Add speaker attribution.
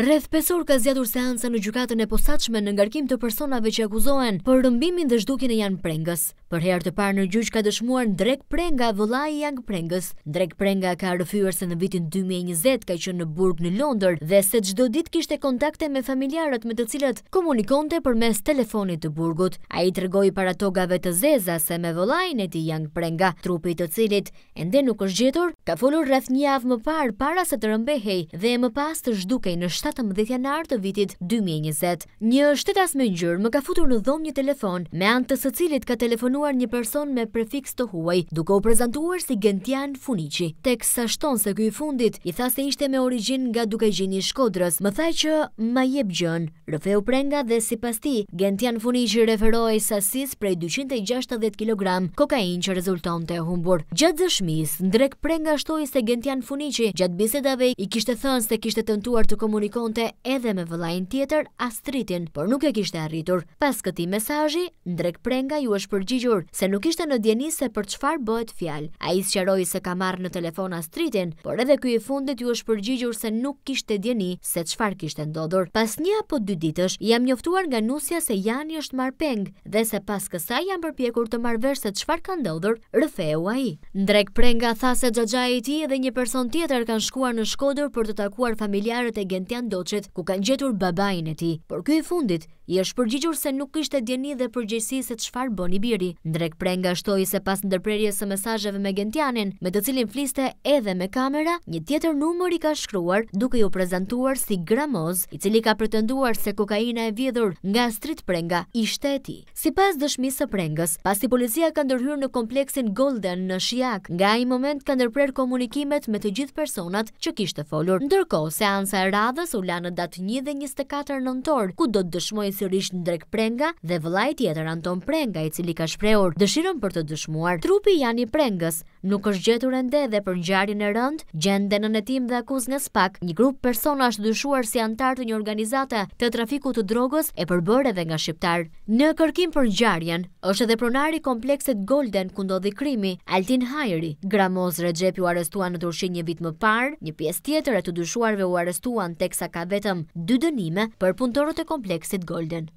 Speaker 1: Rreth 5 orë ka zgjatur seanca në gjykatën e posaçme në ngarkim të personave që akuzohen për rëmbimin dhe zhdukjen e janë Prengës. Për herë të parë në gjyq ka dëshmuar Drek Prenga, vëllai i Jan Prengës. Drek Prenga ka rrëfyer se në vitin 2020 ka qenë në burg në Londër dhe se çdo ditë kishte kontakte me familjarët me të cilët komunikonte përmes telefonit të burgut. Ai tregoi para togave të zeza se me vëllain e tij janë Prenga, trupi i të cilit ende nuk është gjetur, ka folur rreth një javë më parë para se të rrëmbehej dhe më pas të zhdukej në shtë 17 janar të vitit 2020. Një shtetas me gjyrë më ka futur në dhom një telefon, me antë të së cilit ka telefonuar një person me prefiks të huaj, duke u prezentuar si Gentian Funici. Tek sa shton se kuj fundit, i tha se ishte me origin nga duke gjeni shkodrës, më thaj që ma jeb gjën. Rëfeu prenga dhe si pasti, Gentian Funici referoj sasis prej 260 kg kokain që rezulton të humbur. Gjatë shmis, ndrek prenga shtoj se Gentian Funici, gjatë bisedave i kishte thënë se kishte tëntuar të komunikuar shikonte edhe me vëllajin tjetër Astritin, por nuk e kishte arritur. Pas këti mesajji, ndrek prenga ju është përgjigjur se nuk ishte në djeni se për qfar bëhet fjal. A i sëqeroj se ka marrë në telefon Astritin, por edhe këj e fundit ju është përgjigjur se nuk kishte djeni se qfar kishte ndodur. Pas një apo dy ditësh, jam njoftuar nga nusja se Jani është marrë peng dhe se pas kësa jam përpjekur të marrë vërë se qfar ka ndodur, rëfeu a i. Ndrek prenga tha se gjagja e ti edhe një person tjetër kanë shkuar në shkodur për të takuar familjarët e gentian Adrian Doqet, ku kanë gjetur babajin e ti. Por kjo i fundit, i është përgjigjur se nuk ishte djeni dhe përgjësi se të shfarë boni biri. Ndrek prenga shtoj se pas ndërprerje së mesajëve me gentianin, me të cilin fliste edhe me kamera, një tjetër numër i ka shkruar duke ju prezentuar si gramoz, i cili ka pretenduar se kokaina e vjedhur nga street prenga i shteti. Si pas dëshmisë së prengës, pas i policia ka ndërhyrë në kompleksin Golden në Shijak, nga i moment ka ndërprer komunikimet me të gjithë personat që kishte folur. Ndërko, seansa e radhës u la në datë 1 dhe 24 nëntor, ku do të dëshmoj sërish në drek prenga dhe vëlajt tjetër Anton Prenga, i cili ka shpreur dëshirën për të dëshmuar. Trupi janë i prengës, nuk është gjetur ende dhe për ngjarjen e rënd, gjen denonetim dhe akuzë nga SPAK, një grup persona është dyshuar si antartë të një organizate të trafikut të drogës e përbëreve nga shqiptar. Në kërkim për ngjarjen, është edhe pronari komplekset Golden ku ndodhi krimi Altin Hajri. Gramoz Rexhep u arrestua në Turqi një vit më parë, një pjesë tjetër e të dyshuarve u arrestuan teksa ka vetëm dy dënime për punëtorët e kompleksit Golden.